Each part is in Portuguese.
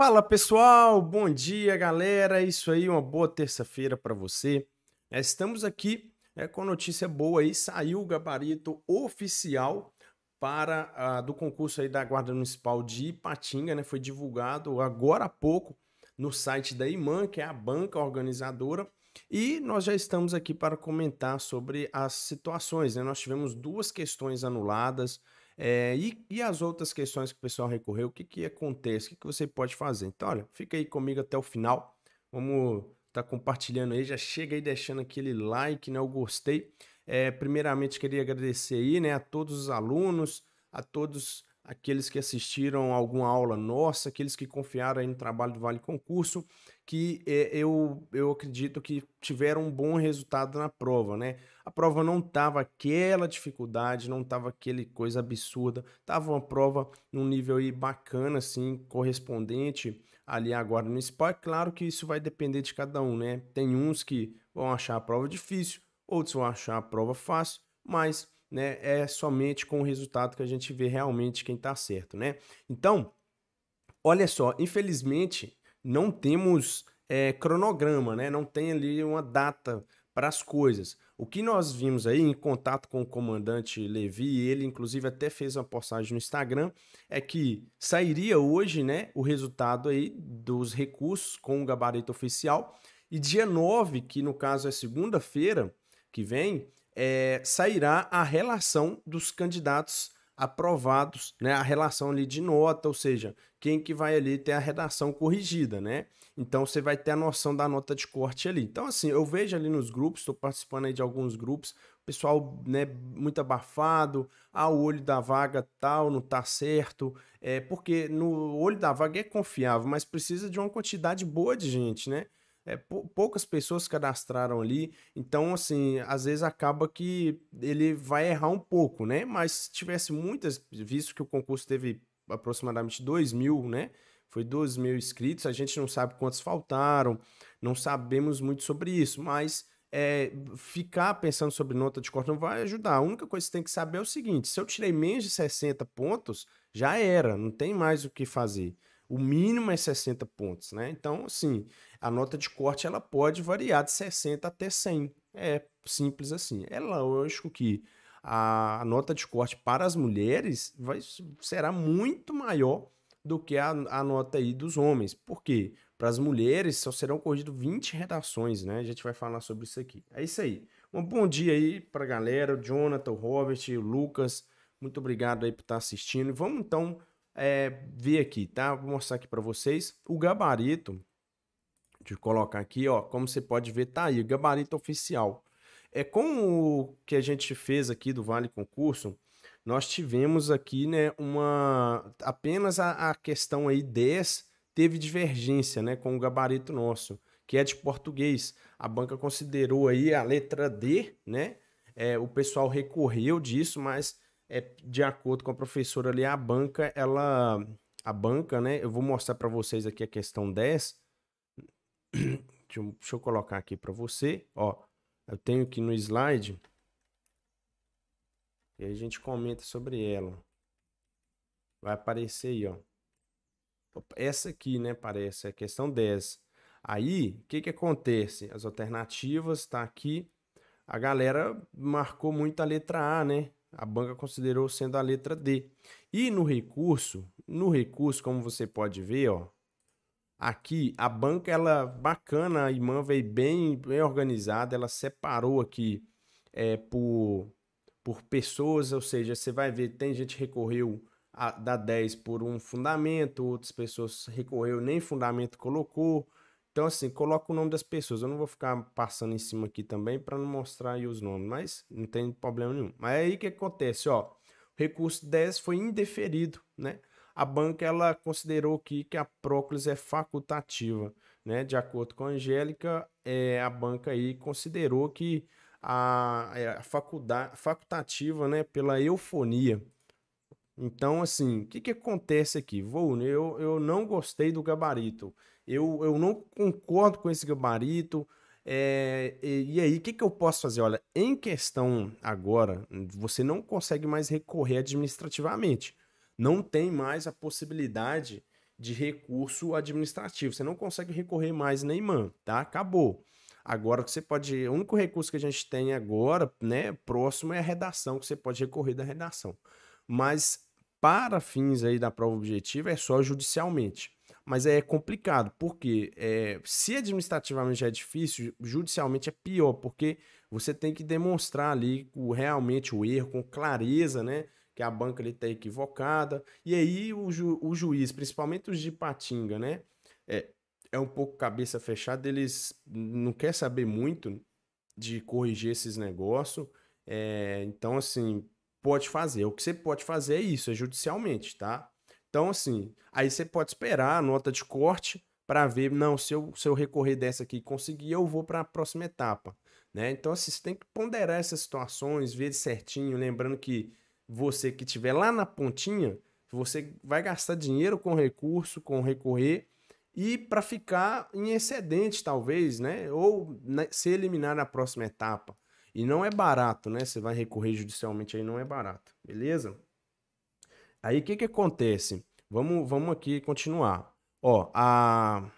Fala pessoal, bom dia galera, é isso aí, uma boa terça-feira para você. É, estamos aqui é, com notícia boa aí, saiu o gabarito oficial para ah, do concurso aí da Guarda Municipal de Ipatinga, né? Foi divulgado agora há pouco no site da IMAN, que é a banca organizadora, e nós já estamos aqui para comentar sobre as situações, né? Nós tivemos duas questões anuladas, é, e, e, as outras questões que o pessoal recorreu, o que, que acontece, o que, que você pode fazer? Então, olha, fica aí comigo até o final. Vamos estar tá compartilhando aí, já chega aí deixando aquele like, né? O gostei. É, primeiramente, queria agradecer aí, né, a todos os alunos, a todos aqueles que assistiram alguma aula nossa, aqueles que confiaram aí no trabalho do Vale Concurso que é, eu, eu acredito que tiveram um bom resultado na prova, né? A prova não tava aquela dificuldade, não tava aquele coisa absurda, tava uma prova num nível aí bacana, assim, correspondente ali agora no SPA. É claro que isso vai depender de cada um, né? Tem uns que vão achar a prova difícil, outros vão achar a prova fácil, mas né, é somente com o resultado que a gente vê realmente quem tá certo, né? Então, olha só, infelizmente não temos é, cronograma, né? Não tem ali uma data para as coisas. O que nós vimos aí em contato com o comandante Levi, ele inclusive até fez uma postagem no Instagram, é que sairia hoje, né, o resultado aí dos recursos com o gabarito oficial e dia 9, que no caso é segunda-feira que vem, é, sairá a relação dos candidatos aprovados, né? A relação ali de nota, ou seja, quem que vai ali ter a redação corrigida, né? Então você vai ter a noção da nota de corte ali. Então assim, eu vejo ali nos grupos, estou participando aí de alguns grupos, pessoal, né, muito abafado, ah, o olho da vaga tal, não tá certo, é porque no olho da vaga é confiável, mas precisa de uma quantidade boa de gente, né? é, poucas pessoas cadastraram ali, então assim, às vezes acaba que ele vai errar um pouco, né? Mas se tivesse muitas, visto que o concurso teve aproximadamente 2 mil, né? Foi 2 mil inscritos, a gente não sabe quantos faltaram, não sabemos muito sobre isso, mas é, ficar pensando sobre nota de corte não vai ajudar. A única coisa que você tem que saber é o seguinte: se eu tirei menos de 60 pontos, já era, não tem mais o que fazer. O mínimo é 60 pontos, né? Então, assim, a nota de corte ela pode variar de 60 até 100. É simples assim. É lógico que a, nota de corte para as mulheres vai, será muito maior do que a, a nota aí dos homens. Por quê? Para as mulheres só serão corrigidas 20 redações, né? A gente vai falar sobre isso aqui. É isso aí. Um bom dia aí para a galera, o Jonathan, o Robert, o Lucas. Muito obrigado aí por estar tá assistindo. Vamos então é, ver aqui, tá? Vou mostrar aqui para vocês o gabarito. Deixa eu colocar aqui, ó, como você pode ver, tá aí, gabarito oficial. É com o que a gente fez aqui do Vale Concurso, nós tivemos aqui, né, uma apenas a, a questão aí 10 teve divergência, né, com o gabarito nosso, que é de português. A banca considerou aí a letra D, né? É, o pessoal recorreu disso, mas é, de acordo com a professora ali, a banca, ela. A banca, né? Eu vou mostrar para vocês aqui a questão 10. Deixa eu, deixa eu colocar aqui para você. Ó, eu tenho aqui no slide. E aí a gente comenta sobre ela. Vai aparecer aí, ó. Essa aqui, né? Parece, é a questão 10. Aí, o que, que acontece? As alternativas, tá aqui. A galera marcou muito a letra A, né? a banca considerou sendo a letra D. E no recurso, no recurso, como você pode ver, ó, aqui a banca ela bacana, a imã veio bem, bem organizada, ela separou aqui é, por por pessoas, ou seja, você vai ver, tem gente que recorreu a, da 10 por um fundamento, outras pessoas recorreu nem fundamento colocou. Então, assim, coloca o nome das pessoas. Eu não vou ficar passando em cima aqui também para não mostrar aí os nomes, mas não tem problema nenhum. Mas aí o que acontece, ó? O recurso 10 foi indeferido, né? A banca, ela considerou aqui que a próclis é facultativa, né? De acordo com a Angélica, é, a banca aí considerou que a, é, a faculdade, facultativa, né? Pela eufonia, então, assim, o que, que acontece aqui? Vou, eu, eu não gostei do gabarito. Eu, eu não concordo com esse gabarito. É, e, e, aí, o que, que eu posso fazer? Olha, em questão agora, você não consegue mais recorrer administrativamente. Não tem mais a possibilidade de recurso administrativo. Você não consegue recorrer mais na tá? Acabou. Agora que você pode. O único recurso que a gente tem agora, né, próximo é a redação, que você pode recorrer da redação. Mas para fins aí da prova objetiva é só judicialmente mas é complicado, porque é, se administrativamente é difícil, judicialmente é pior, porque você tem que demonstrar ali o, realmente o erro com clareza, né? Que a banca está equivocada. E aí o, ju, o juiz, principalmente os de Patinga, né? É, é um pouco cabeça fechada, eles não quer saber muito de corrigir esses negócios. É, então, assim, pode fazer. O que você pode fazer é isso, é judicialmente, tá? Então, assim, aí você pode esperar a nota de corte para ver, não, se eu, se eu recorrer dessa aqui e conseguir, eu vou para a próxima etapa. Né? Então, assim, você tem que ponderar essas situações, ver certinho, lembrando que você que estiver lá na pontinha, você vai gastar dinheiro com recurso, com recorrer, e para ficar em excedente, talvez, né? Ou se eliminar na próxima etapa. E não é barato, né? Você vai recorrer judicialmente aí, não é barato, beleza? Aí o que, que acontece? Vamos, vamos aqui continuar. Ó, a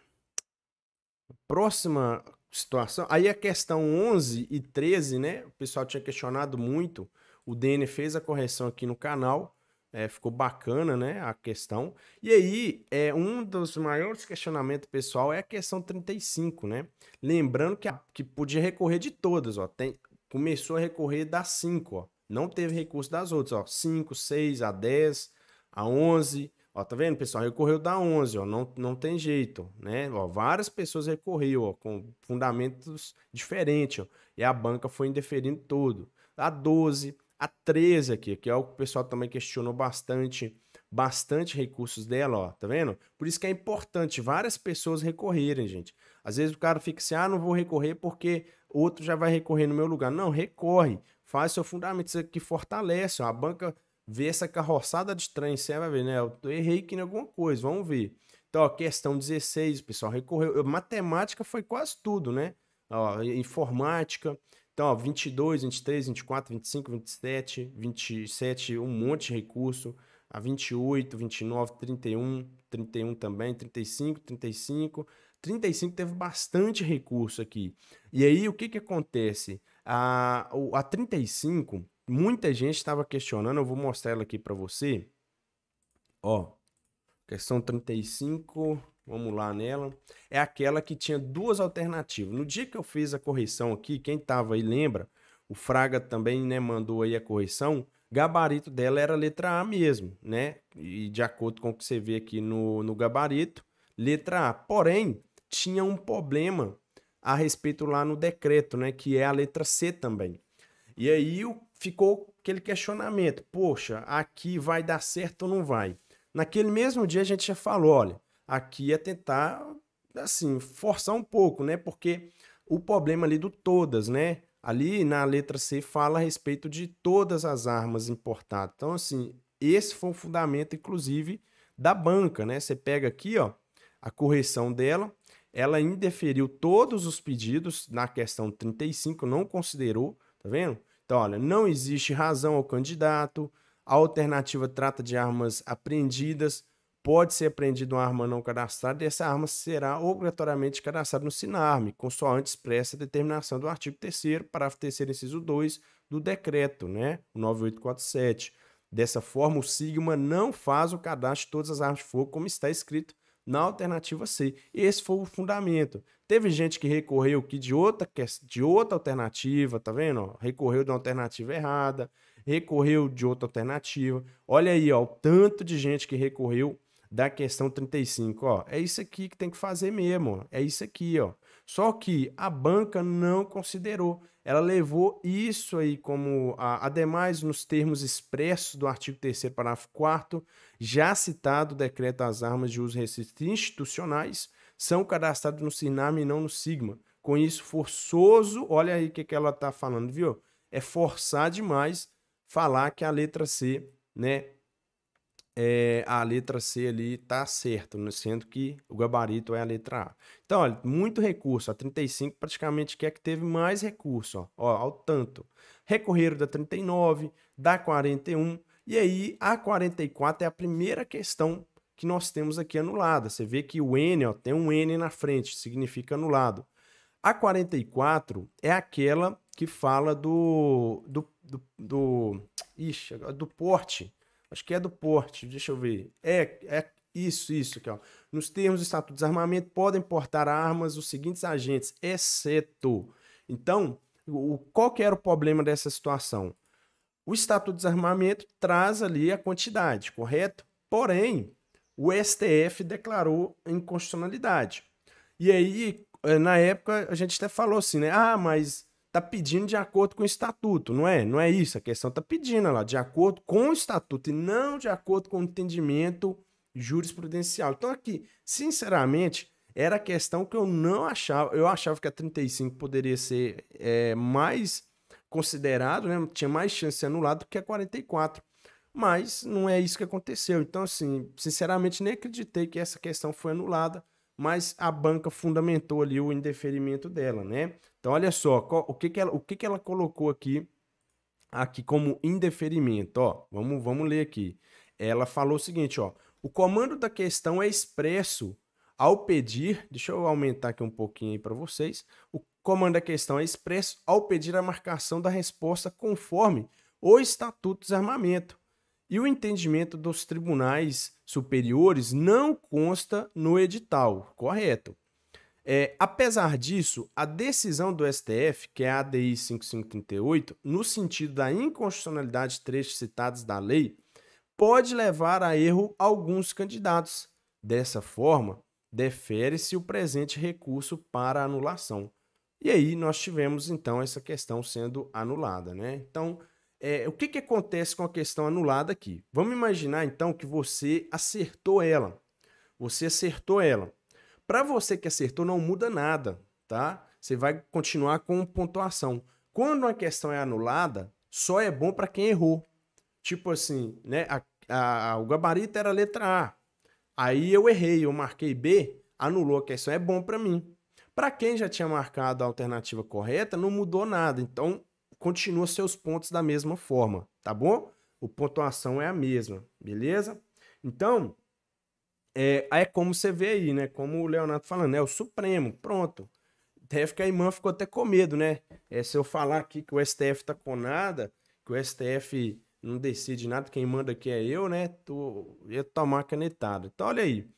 próxima situação. Aí a questão 11 e 13, né? O pessoal tinha questionado muito. O DN fez a correção aqui no canal. É, ficou bacana, né? A questão. E aí, é, um dos maiores questionamentos pessoal é a questão 35, né? Lembrando que, a, que podia recorrer de todas, ó. Tem, começou a recorrer das 5, ó. Não teve recurso das outras, ó. 5, 6, a 10, a 11. Ó, tá vendo, pessoal? Recorreu da 11, ó. Não, não tem jeito, né? Ó, várias pessoas recorreu, ó, com fundamentos diferentes, ó. E a banca foi indeferindo tudo. A 12, a 13 aqui, que é o que o pessoal também questionou bastante, bastante recursos dela, ó, tá vendo? Por isso que é importante várias pessoas recorrerem, gente. Às vezes o cara fica assim, ah, não vou recorrer porque outro já vai recorrer no meu lugar. Não, recorre, faz seu fundamento, isso aqui fortalece. A banca vê essa carroçada de trem, você vai ver, né? Eu errei aqui em alguma coisa, vamos ver. Então, ó, questão 16, pessoal, recorreu. Matemática foi quase tudo, né? Ó, informática. Então, ó, 22, 23, 24, 25, 27, 27, um monte de recurso. A 28, 29, 31, 31 também, 35, 35. 35 teve bastante recurso aqui. E aí, o que, que acontece? A, a 35, muita gente estava questionando, eu vou mostrar ela aqui para você. Ó, questão 35, vamos lá nela. É aquela que tinha duas alternativas. No dia que eu fiz a correção aqui, quem estava aí lembra, o Fraga também né, mandou aí a correção, gabarito dela era letra A mesmo, né? E de acordo com o que você vê aqui no, no gabarito, letra A. Porém, tinha um problema a respeito lá no decreto, né, que é a letra C também. E aí ficou aquele questionamento, poxa, aqui vai dar certo ou não vai? Naquele mesmo dia a gente já falou, olha, aqui é tentar assim, forçar um pouco, né? Porque o problema ali do todas, né? Ali na letra C fala a respeito de todas as armas importadas. Então, assim, esse foi o fundamento, inclusive, da banca, né? Você pega aqui, ó, a correção dela, ela indeferiu todos os pedidos na questão 35, não considerou, tá vendo? Então, olha, não existe razão ao candidato, a alternativa trata de armas apreendidas, pode ser apreendida uma arma não cadastrada e essa arma será obrigatoriamente cadastrada no SINARM, consoante expressa determinação do artigo 3 parágrafo 3 inciso 2 do decreto, né, 9847. Dessa forma, o SIGMA não faz o cadastro de todas as armas de fogo como está escrito na alternativa C. Esse foi o fundamento. Teve gente que recorreu aqui de outra, de outra alternativa, tá vendo? Recorreu de uma alternativa errada, recorreu de outra alternativa. Olha aí, ó, o tanto de gente que recorreu da questão 35, ó. É isso aqui que tem que fazer mesmo, ó. é isso aqui, ó. Só que a banca não considerou. Ela levou isso aí como, a, ademais, nos termos expressos do artigo 3 parágrafo 4 já citado, decreta as armas de uso restrito institucionais são cadastrados no Sinam e não no Sigma. Com isso, forçoso, olha aí o que, que ela está falando, viu? É forçar demais falar que a letra C, né, é, a letra C ali está certa, né? sendo que o gabarito é a letra A. Então, olha, muito recurso. A 35 praticamente que é que teve mais recurso, ó, ó, ao tanto. Recorreram da 39, da 41, e aí a 44 é a primeira questão que nós temos aqui anulada. Você vê que o N, ó, tem um N na frente, significa anulado. A 44 é aquela que fala do, do, do, do, ixi, do porte acho que é do porte, deixa eu ver. É, é isso, isso, Kel. Nos termos do Estatuto de Desarmamento, podem portar armas os seguintes agentes, exceto. Então, o, qual que era o problema dessa situação? O Estatuto de Desarmamento traz ali a quantidade, correto? Porém, o STF declarou inconstitucionalidade. E aí, eh, na época, a gente até falou assim, né? Ah, mas tá pedindo de acordo com o estatuto, não é? Não é isso, a questão tá pedindo lá, de acordo com o estatuto e não de acordo com o entendimento jurisprudencial. Então aqui, sinceramente, era a questão que eu não achava, eu achava que a 35 poderia ser é, mais considerado, né? Tinha mais chance de ser anulado do que a 44. Mas não é isso que aconteceu. Então, assim, sinceramente, nem acreditei que essa questão foi anulada, mas a banca fundamentou ali o indeferimento dela, né? Então, olha só, qual, o, que, que, ela, o que, que ela colocou aqui aqui como indeferimento, ó. Vamos, vamos ler aqui. Ela falou o seguinte, ó. O comando da questão é expresso ao pedir, deixa eu aumentar aqui um pouquinho aí para vocês. O comando da questão é expresso ao pedir a marcação da resposta conforme o Estatuto de armamento E o entendimento dos tribunais superiores não consta no edital, correto? É, apesar disso, a decisão do STF, que é a ADI 5538, no sentido da inconstitucionalidade de trechos citados da lei, pode levar a erro alguns candidatos. Dessa forma, defere-se o presente recurso para anulação. E aí nós tivemos então essa questão sendo anulada, né? Então, é, o que, que acontece com a questão anulada aqui? Vamos imaginar então que você acertou ela. Você acertou ela. Para você que acertou, não muda nada, tá? Você vai continuar com pontuação. Quando uma questão é anulada, só é bom para quem errou. Tipo assim, né? A, a, o gabarito era a letra A. Aí eu errei, eu marquei B, anulou a questão, é bom para mim. Para quem já tinha marcado a alternativa correta, não mudou nada. Então, continua seus pontos da mesma forma, tá bom? O pontuação é a mesma, beleza? Então, é, é como você vê aí, né? Como o Leonardo falando, né? é o Supremo, pronto. TF irmã ficou até com medo, né? É, se eu falar aqui que o STF tá com nada, que o STF não decide nada, quem manda aqui é eu, né? Tô, ia tomar canetada. Então, olha aí.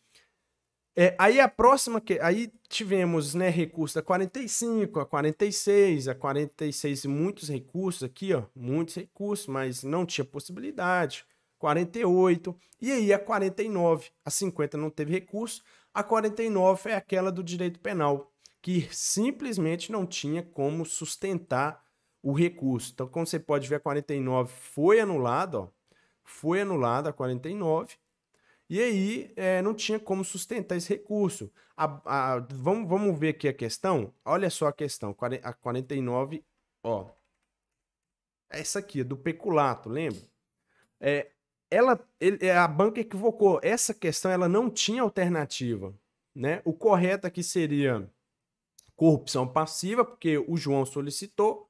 É, aí a próxima, que aí tivemos né, recurso da 45, a 46, a 46 muitos recursos aqui, ó, muitos recursos, mas não tinha possibilidade. 48, e aí a 49. A 50 não teve recurso, a 49 é aquela do direito penal, que simplesmente não tinha como sustentar o recurso. Então, como você pode ver, a 49 foi anulada, ó, foi anulada a 49, e aí é, não tinha como sustentar esse recurso. A, a, vamos, vamos ver aqui a questão? Olha só a questão, a 49, ó. Essa aqui, do peculato, lembra? É, ela, ele, é, a banca equivocou. Essa questão ela não tinha alternativa. Né? O correto aqui seria corrupção passiva, porque o João solicitou,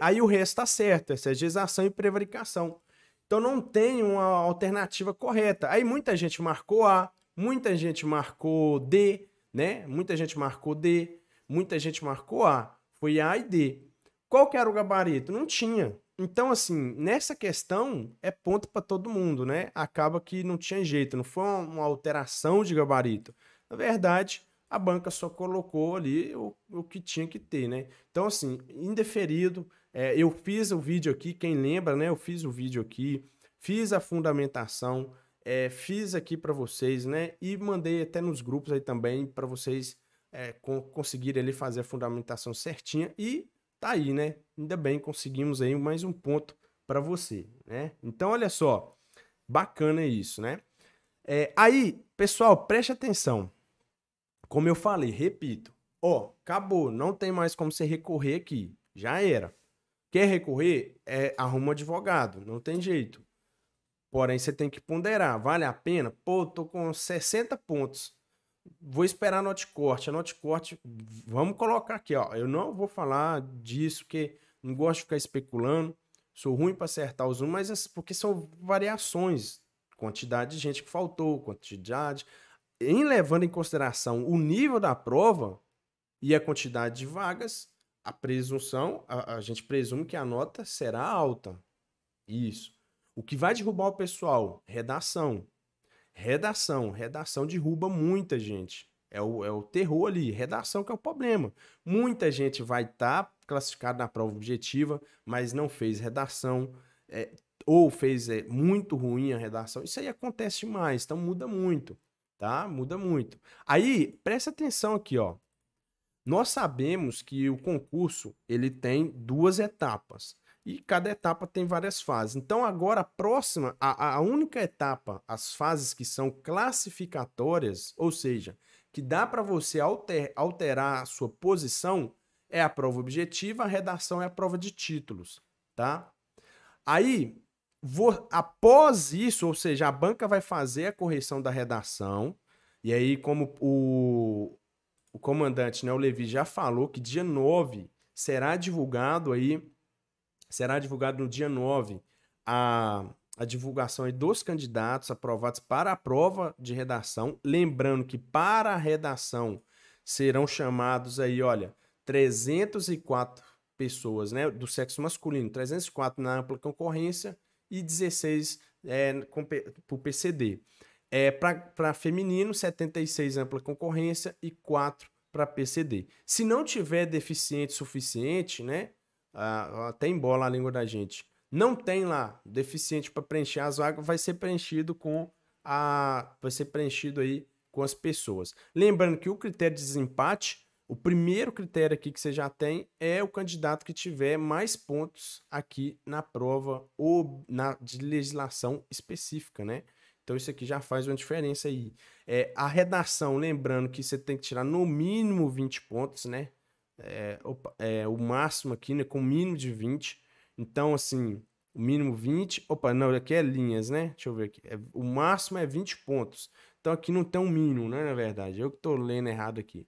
aí o resto está certo, essa é gestação e prevaricação. Então não tem uma alternativa correta. Aí muita gente marcou A, muita gente marcou D, né? Muita gente marcou D, muita gente marcou A. Foi A e D. Qual que era o gabarito? Não tinha. Então, assim, nessa questão é ponto para todo mundo, né? Acaba que não tinha jeito, não foi uma alteração de gabarito. Na verdade, a banca só colocou ali o, o que tinha que ter, né? Então, assim, indeferido, é, eu fiz o vídeo aqui, quem lembra, né? Eu fiz o vídeo aqui, fiz a fundamentação, é, fiz aqui para vocês, né? E mandei até nos grupos aí também para vocês é, conseguirem ali fazer a fundamentação certinha e tá aí, né? Ainda bem, conseguimos aí mais um ponto para você, né? Então, olha só, bacana isso, né? É, aí, pessoal, preste atenção. Como eu falei, repito, ó, acabou, não tem mais como você recorrer aqui, já era. Quer recorrer? É, arruma um advogado, não tem jeito. Porém, você tem que ponderar, vale a pena? Pô, tô com 60 pontos vou esperar a note corte. A note corte, vamos colocar aqui, ó. Eu não vou falar disso, porque não gosto de ficar especulando. Sou ruim para acertar o zoom, mas assim, porque são variações. Quantidade de gente que faltou, quantidade. Em levando em consideração o nível da prova e a quantidade de vagas, a presunção, a, a gente presume que a nota será alta. Isso. O que vai derrubar o pessoal? Redação. Redação. Redação derruba muita gente. É o, é o terror ali. Redação que é o problema. Muita gente vai estar tá classificada na prova objetiva, mas não fez redação. É, ou fez é, muito ruim a redação. Isso aí acontece demais. Então muda muito. Tá? Muda muito. Aí, presta atenção aqui, ó. Nós sabemos que o concurso ele tem duas etapas. E cada etapa tem várias fases. Então, agora a próxima, a, a única etapa, as fases que são classificatórias, ou seja, que dá para você alter, alterar a sua posição, é a prova objetiva, a redação é a prova de títulos, tá? Aí, vou, após isso, ou seja, a banca vai fazer a correção da redação, e aí, como o, o comandante, né, o Levi, já falou que dia 9 será divulgado aí será divulgado no dia 9 a, a divulgação dos candidatos aprovados para a prova de redação. Lembrando que para a redação serão chamados aí, olha, 304 pessoas né, do sexo masculino, 304 na ampla concorrência e 16 é, com, por PCD. É, para feminino, 76 ampla concorrência e 4 para PCD. Se não tiver deficiente suficiente, né, ah, até bola a língua da gente, não tem lá deficiente para preencher as vagas, vai ser preenchido com a vai ser preenchido aí com as pessoas. Lembrando que o critério de desempate, o primeiro critério aqui que você já tem é o candidato que tiver mais pontos aqui na prova ou na de legislação específica, né? Então isso aqui já faz uma diferença aí. É, a redação, lembrando que você tem que tirar no mínimo 20 pontos, né? é, opa, é, o máximo aqui, né? Com o mínimo de 20. Então, assim, o mínimo 20. Opa, não, aqui é linhas, né? Deixa eu ver aqui. É, o máximo é 20 pontos. Então aqui não tem um mínimo, né? Na verdade, eu que tô lendo errado aqui.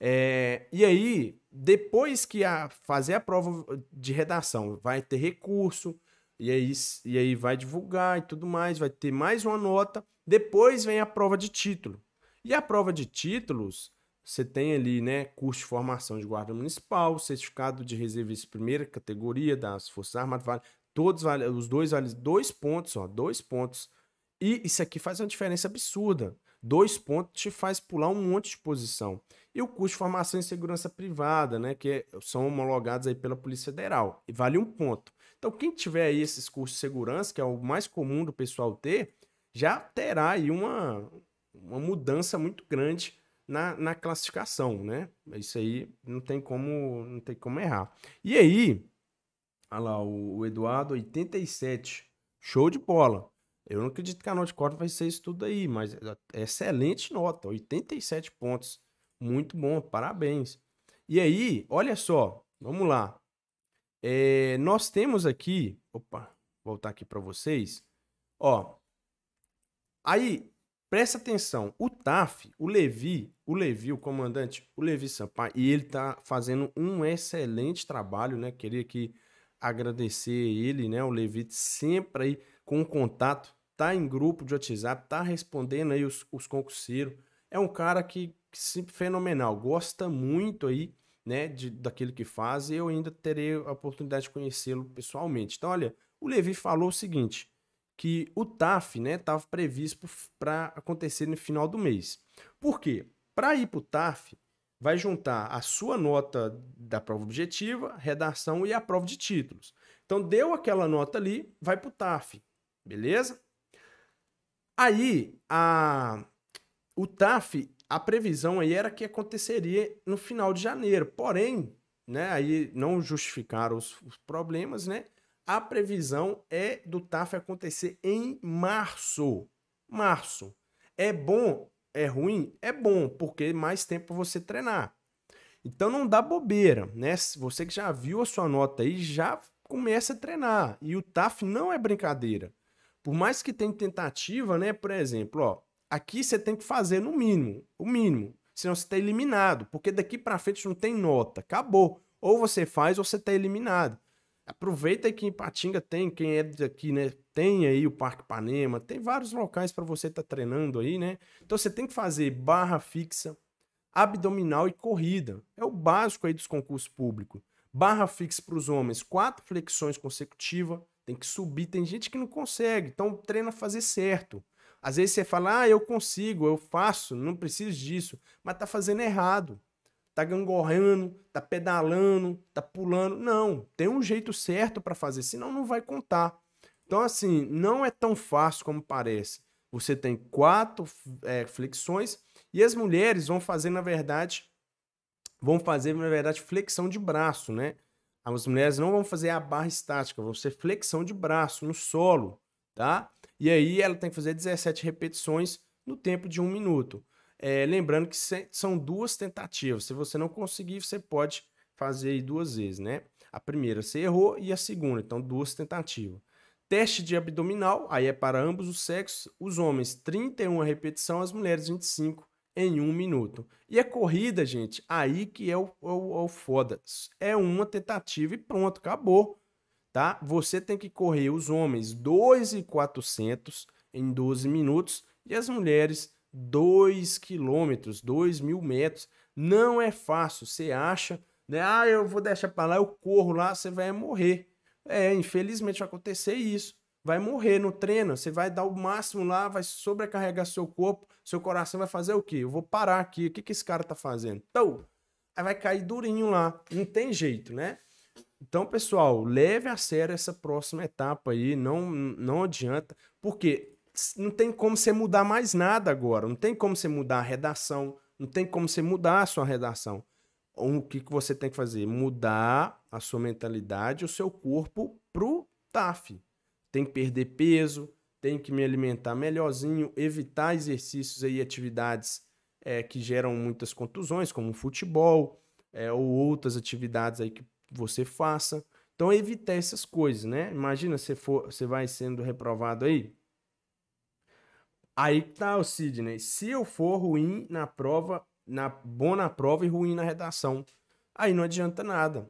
É, e aí, depois que a, fazer a prova de redação, vai ter recurso, e aí, e aí vai divulgar e tudo mais, vai ter mais uma nota. Depois vem a prova de título. E a prova de títulos, você tem ali, né, curso de formação de guarda municipal, certificado de reservista primeira categoria das Forças Armadas, vale, todos vale, os dois vale dois pontos, ó, dois pontos. E isso aqui faz uma diferença absurda. Dois pontos te faz pular um monte de posição. E o curso de formação em segurança privada, né, que é, são homologados aí pela Polícia Federal, e vale um ponto. Então, quem tiver aí esses cursos de segurança, que é o mais comum do pessoal ter, já terá aí uma, uma mudança muito grande na, na classificação, né? Isso aí não tem como não tem como errar. E aí, olha lá, o, o Eduardo 87, show de bola. Eu não acredito que a nota de corte vai ser isso tudo aí, mas é excelente nota, 87 pontos. Muito bom, parabéns. E aí, olha só, vamos lá. É, nós temos aqui, opa, voltar aqui para vocês. Ó, aí Presta atenção, o TAF, o Levi, o Levi, o comandante, o Levi Sampaio, e ele tá fazendo um excelente trabalho, né? Queria aqui agradecer ele, né? O Levi sempre aí com contato, tá em grupo de WhatsApp, tá respondendo aí os, os concurseiros. É um cara que, que fenomenal, gosta muito aí, né, de, daquilo que faz, e eu ainda terei a oportunidade de conhecê-lo pessoalmente. Então, olha, o Levi falou o seguinte: que o TAF estava né, previsto para acontecer no final do mês. Por quê? Para ir para o TAF, vai juntar a sua nota da prova objetiva, redação e a prova de títulos. Então, deu aquela nota ali, vai para o TAF, beleza? Aí, a, o TAF, a previsão aí era que aconteceria no final de janeiro, porém, né, aí não justificaram os, os problemas, né? a previsão é do TAF acontecer em março. Março. É bom? É ruim? É bom, porque mais tempo você treinar. Então não dá bobeira, né? Você que já viu a sua nota aí, já começa a treinar. E o TAF não é brincadeira. Por mais que tenha tentativa, né? Por exemplo, ó, aqui você tem que fazer no mínimo, o mínimo. Senão você está eliminado, porque daqui para frente não tem nota. Acabou. Ou você faz ou você está eliminado. Aproveita aí que em Patinga tem, quem é daqui, né? Tem aí o Parque Panema, tem vários locais para você estar tá treinando aí, né? Então você tem que fazer barra fixa, abdominal e corrida. É o básico aí dos concursos públicos. Barra fixa para os homens, quatro flexões consecutivas, tem que subir. Tem gente que não consegue, então treina fazer certo. Às vezes você fala, ah, eu consigo, eu faço, não preciso disso, mas tá fazendo errado tá gangorrando, tá pedalando, tá pulando. Não, tem um jeito certo para fazer, senão não vai contar. Então, assim, não é tão fácil como parece. Você tem quatro é, flexões e as mulheres vão fazer, na verdade, vão fazer, na verdade, flexão de braço, né? As mulheres não vão fazer a barra estática, vão ser flexão de braço no solo, tá? E aí ela tem que fazer 17 repetições no tempo de um minuto. É, lembrando que são duas tentativas. Se você não conseguir, você pode fazer duas vezes, né? A primeira você errou e a segunda, então duas tentativas. Teste de abdominal, aí é para ambos os sexos, os homens 31 repetição, as mulheres 25 em um minuto. E a é corrida, gente, aí que é o, é o, é o foda. É uma tentativa e pronto, acabou. Tá? Você tem que correr os homens 2,400 em 12 minutos e as mulheres 2 quilômetros, 2 mil metros. Não é fácil. Você acha, né? Ah, eu vou deixar para lá, eu corro lá, você vai morrer. É, infelizmente vai acontecer isso. Vai morrer no treino, você vai dar o máximo lá, vai sobrecarregar seu corpo, seu coração vai fazer o quê? Eu vou parar aqui, o que, que esse cara tá fazendo? Então, aí vai cair durinho lá, não tem jeito, né? Então, pessoal, leve a sério essa próxima etapa aí, não, não adianta, porque não tem como você mudar mais nada agora. Não tem como você mudar a redação. Não tem como você mudar a sua redação. O que, que você tem que fazer? Mudar a sua mentalidade, o seu corpo pro TAF. Tem que perder peso, tem que me alimentar melhorzinho, evitar exercícios e atividades é, que geram muitas contusões, como futebol é, ou outras atividades aí que você faça. Então, evitar essas coisas, né? Imagina se for, você vai sendo reprovado aí, Aí que tá o Sidney. Se eu for ruim na prova, na, bom na prova e ruim na redação, aí não adianta nada.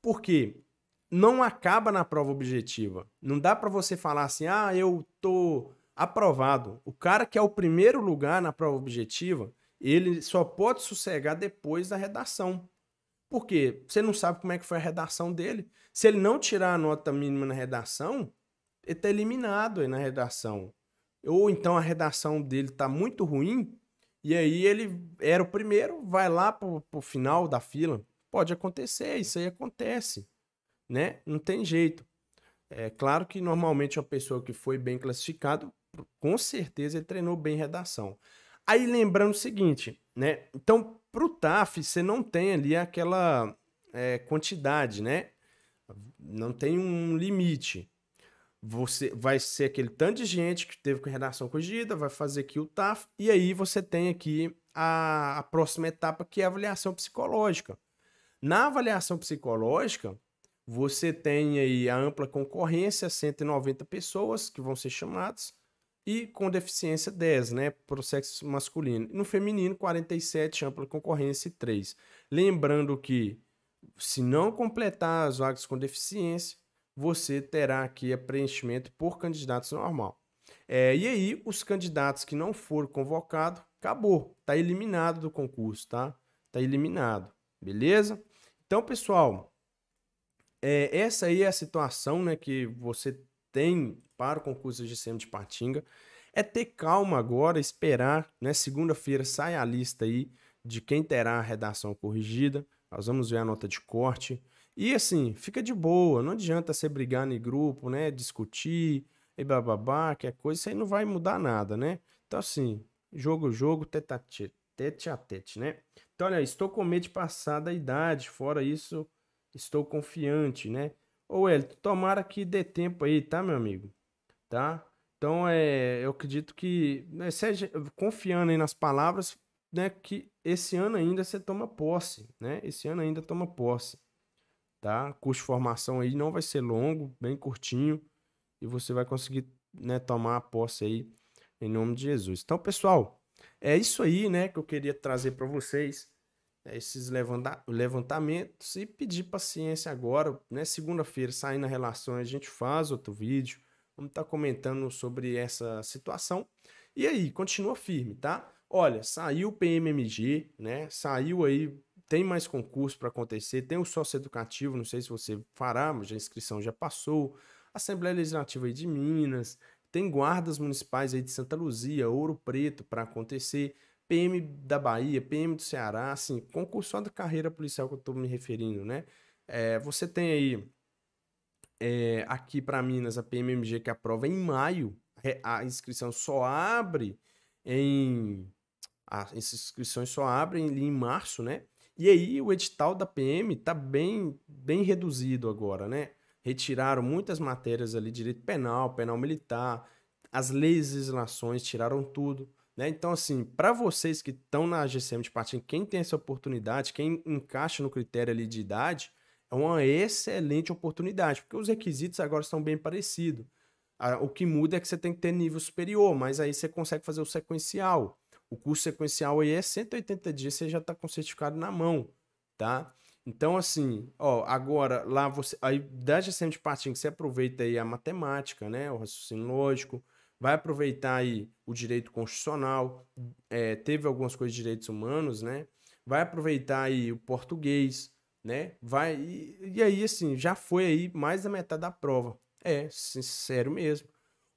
Por quê? Não acaba na prova objetiva. Não dá para você falar assim, ah, eu tô aprovado. O cara que é o primeiro lugar na prova objetiva, ele só pode sossegar depois da redação. Por quê? Você não sabe como é que foi a redação dele. Se ele não tirar a nota mínima na redação, ele tá eliminado aí na redação ou então a redação dele tá muito ruim, e aí ele era o primeiro, vai lá pro, pro final da fila. Pode acontecer, isso aí acontece, né? Não tem jeito. É claro que normalmente uma pessoa que foi bem classificado, com certeza ele treinou bem redação. Aí lembrando o seguinte, né? Então, pro TAF, você não tem ali aquela é, quantidade, né? Não tem um limite você vai ser aquele tanto de gente que teve com redação corrigida, vai fazer aqui o TAF, e aí você tem aqui a, a próxima etapa que é a avaliação psicológica. Na avaliação psicológica, você tem aí a ampla concorrência, 190 pessoas que vão ser chamadas, e com deficiência 10, né, para o sexo masculino. No feminino, 47, ampla concorrência e 3. Lembrando que se não completar as vagas com deficiência, você terá aqui preenchimento por candidatos normal. É, e aí, os candidatos que não foram convocados, acabou, está eliminado do concurso, tá? Está eliminado, beleza? Então, pessoal, é, essa aí é a situação né, que você tem para o concurso de SEM de Patinga. É ter calma agora, esperar, né? Segunda-feira sai a lista aí de quem terá a redação corrigida. Nós vamos ver a nota de corte, e assim, fica de boa, não adianta você brigar no grupo, né? Discutir e bababá, que é coisa, isso aí não vai mudar nada, né? Então, assim, jogo, jogo, tete a tete, tete, a tete né? Então, olha, estou com medo de passar da idade, fora isso, estou confiante, né? Ô, Elton, tomara que dê tempo aí, tá, meu amigo? Tá? Então, é, eu acredito que, né, seja, confiando aí nas palavras, né, que esse ano ainda você toma posse, né? Esse ano ainda toma posse tá? Curso de formação aí não vai ser longo, bem curtinho, e você vai conseguir né, tomar a posse aí em nome de Jesus. Então, pessoal, é isso aí, né, que eu queria trazer para vocês, é, esses levanta levantamentos e pedir paciência agora, né, segunda-feira, saindo a relação, a gente faz outro vídeo, vamos estar tá comentando sobre essa situação. E aí, continua firme, tá? Olha, saiu o PMMG, né? Saiu aí tem mais concurso para acontecer, tem o sócio educativo, não sei se você fará, mas a inscrição já passou. Assembleia Legislativa aí de Minas, tem guardas municipais aí de Santa Luzia, Ouro Preto para acontecer, PM da Bahia, PM do Ceará, assim, concurso só da carreira policial que eu estou me referindo, né? É, você tem aí é, aqui para Minas a PMMG que aprova em maio, é, a inscrição só abre em as inscrições só abrem ali em março, né? E aí o edital da PM está bem, bem reduzido agora, né? Retiraram muitas matérias ali, direito penal, penal militar, as leis e legislações, tiraram tudo. Né? Então, assim, para vocês que estão na GCM de partido, quem tem essa oportunidade, quem encaixa no critério ali de idade, é uma excelente oportunidade, porque os requisitos agora estão bem parecidos. O que muda é que você tem que ter nível superior, mas aí você consegue fazer o sequencial. O curso sequencial aí é 180 dias, você já está com certificado na mão, tá? Então, assim, ó, agora lá você. Aí da GCM de que você aproveita aí a matemática, né? O raciocínio lógico, vai aproveitar aí o direito constitucional, é, teve algumas coisas de direitos humanos, né? Vai aproveitar aí o português, né? Vai. E, e aí, assim, já foi aí mais da metade da prova. É, sincero mesmo.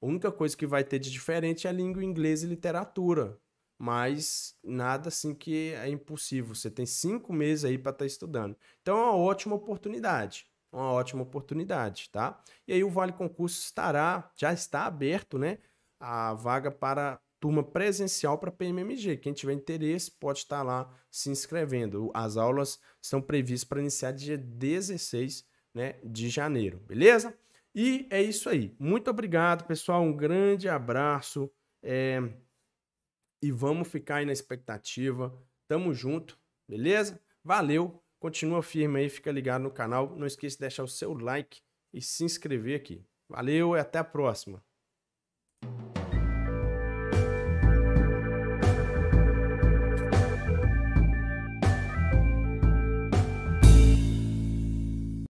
A única coisa que vai ter de diferente é a língua inglesa e literatura mas nada assim que é impossível. Você tem cinco meses aí para estar tá estudando. Então é uma ótima oportunidade, uma ótima oportunidade, tá? E aí o Vale Concurso estará, já está aberto, né? A vaga para turma presencial para PMMG. Quem tiver interesse pode estar tá lá se inscrevendo. As aulas estão previstas para iniciar dia 16 né, de janeiro, beleza? E é isso aí. Muito obrigado, pessoal. Um grande abraço. É, e vamos ficar aí na expectativa. Tamo junto, beleza? Valeu, continua firme aí, fica ligado no canal. Não esqueça de deixar o seu like e se inscrever aqui. Valeu e até a próxima.